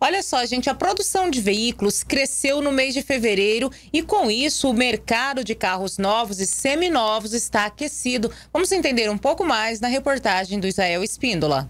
Olha só, gente, a produção de veículos cresceu no mês de fevereiro e com isso o mercado de carros novos e seminovos está aquecido. Vamos entender um pouco mais na reportagem do Israel Espíndola.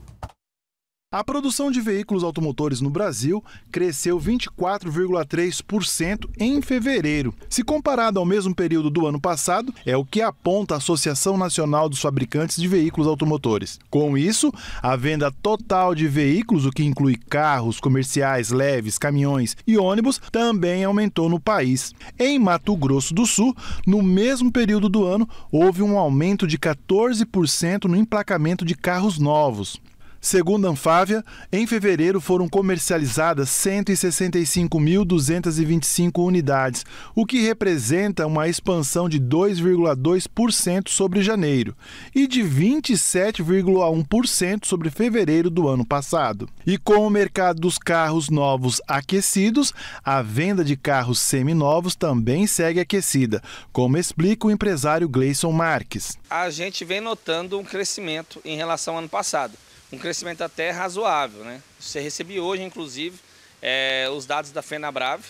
A produção de veículos automotores no Brasil cresceu 24,3% em fevereiro. Se comparado ao mesmo período do ano passado, é o que aponta a Associação Nacional dos Fabricantes de Veículos Automotores. Com isso, a venda total de veículos, o que inclui carros, comerciais, leves, caminhões e ônibus, também aumentou no país. Em Mato Grosso do Sul, no mesmo período do ano, houve um aumento de 14% no emplacamento de carros novos. Segundo a Anfávia, em fevereiro foram comercializadas 165.225 unidades, o que representa uma expansão de 2,2% sobre janeiro e de 27,1% sobre fevereiro do ano passado. E com o mercado dos carros novos aquecidos, a venda de carros seminovos também segue aquecida, como explica o empresário Gleison Marques. A gente vem notando um crescimento em relação ao ano passado um crescimento até razoável. Né? Você recebeu hoje, inclusive, é, os dados da FenaBrave,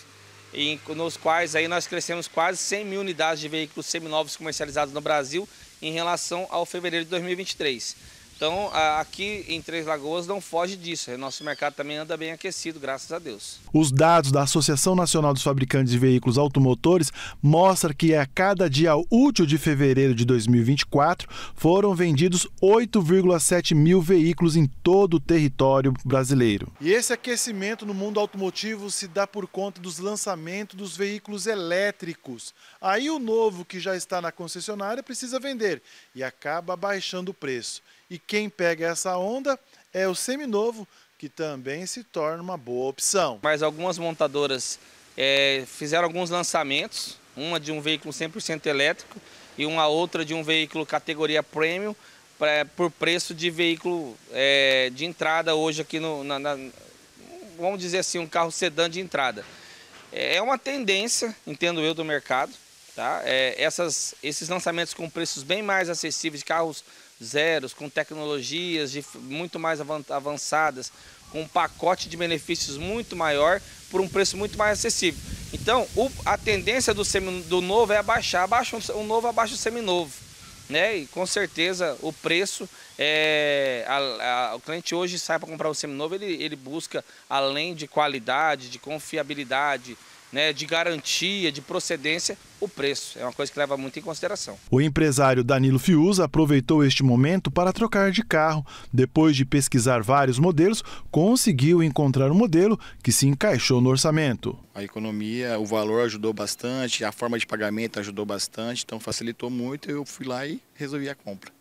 nos quais aí nós crescemos quase 100 mil unidades de veículos seminovos comercializados no Brasil em relação ao fevereiro de 2023. Então, aqui em Três Lagoas não foge disso. nosso mercado também anda bem aquecido, graças a Deus. Os dados da Associação Nacional dos Fabricantes de Veículos Automotores mostram que a cada dia útil de fevereiro de 2024 foram vendidos 8,7 mil veículos em todo o território brasileiro. E esse aquecimento no mundo automotivo se dá por conta dos lançamentos dos veículos elétricos. Aí o novo que já está na concessionária precisa vender e acaba baixando o preço. E quem pega essa onda é o seminovo, que também se torna uma boa opção. Mas algumas montadoras é, fizeram alguns lançamentos, uma de um veículo 100% elétrico e uma outra de um veículo categoria premium, pra, por preço de veículo é, de entrada hoje aqui no... Na, na, vamos dizer assim, um carro sedã de entrada. É, é uma tendência, entendo eu, do mercado. Tá? É, essas, esses lançamentos com preços bem mais acessíveis, de carros zeros, com tecnologias de, muito mais avançadas, com um pacote de benefícios muito maior, por um preço muito mais acessível. Então, o, a tendência do, semi, do novo é abaixar, abaixa o novo abaixa o seminovo. Né? E com certeza o preço, é, a, a, o cliente hoje sai para comprar o seminovo, ele, ele busca, além de qualidade, de confiabilidade, né, de garantia, de procedência, o preço. É uma coisa que leva muito em consideração. O empresário Danilo Fiuza aproveitou este momento para trocar de carro. Depois de pesquisar vários modelos, conseguiu encontrar um modelo que se encaixou no orçamento. A economia, o valor ajudou bastante, a forma de pagamento ajudou bastante, então facilitou muito. Eu fui lá e resolvi a compra.